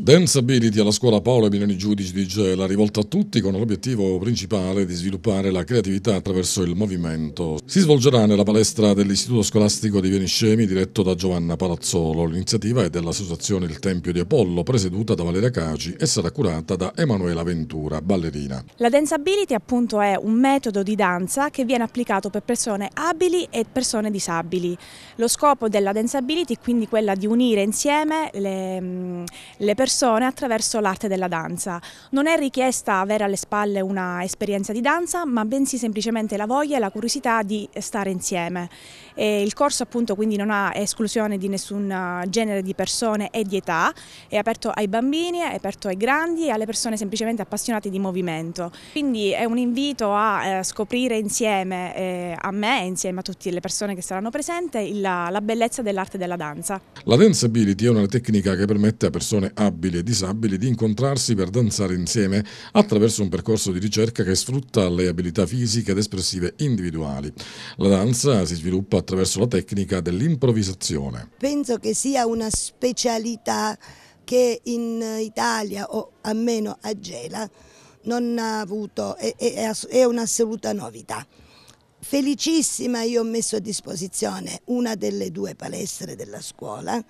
Dance Ability alla scuola Paolo Milioni Giudici di Gela, rivolta a tutti con l'obiettivo principale di sviluppare la creatività attraverso il movimento. Si svolgerà nella palestra dell'Istituto Scolastico di Vieniscemi, diretto da Giovanna Palazzolo. L'iniziativa è dell'associazione Il Tempio di Apollo, presieduta da Valeria Caci e sarà curata da Emanuela Ventura, ballerina. La Dance Ability appunto è un metodo di danza che viene applicato per persone abili e persone disabili. Lo scopo della Dance Ability è quindi quella di unire insieme le, mm, le persone persone attraverso l'arte della danza. Non è richiesta avere alle spalle una esperienza di danza, ma bensì semplicemente la voglia e la curiosità di stare insieme. E il corso appunto quindi non ha esclusione di nessun eh, genere di persone e di età, è aperto ai bambini, è aperto ai grandi e alle persone semplicemente appassionate di movimento. Quindi è un invito a eh, scoprire insieme eh, a me e insieme a tutte le persone che saranno presenti la, bellezza dell'arte della danza. La danceability è una tecnica che permette a persone abili abili e disabili di incontrarsi per danzare insieme attraverso un percorso di ricerca che sfrutta le abilità fisiche ed espressive individuali. La danza si sviluppa attraverso la tecnica dell'improvvisazione. Penso che sia una specialità che in Italia o almeno a Gela non ha avuto, è, è, è un'assoluta novità. Felicissima io ho messo a disposizione una delle due palestre della scuola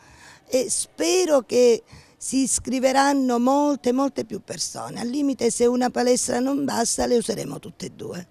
e spero che si iscriveranno molte, molte più persone. Al limite se una palestra non basta le useremo tutte e due.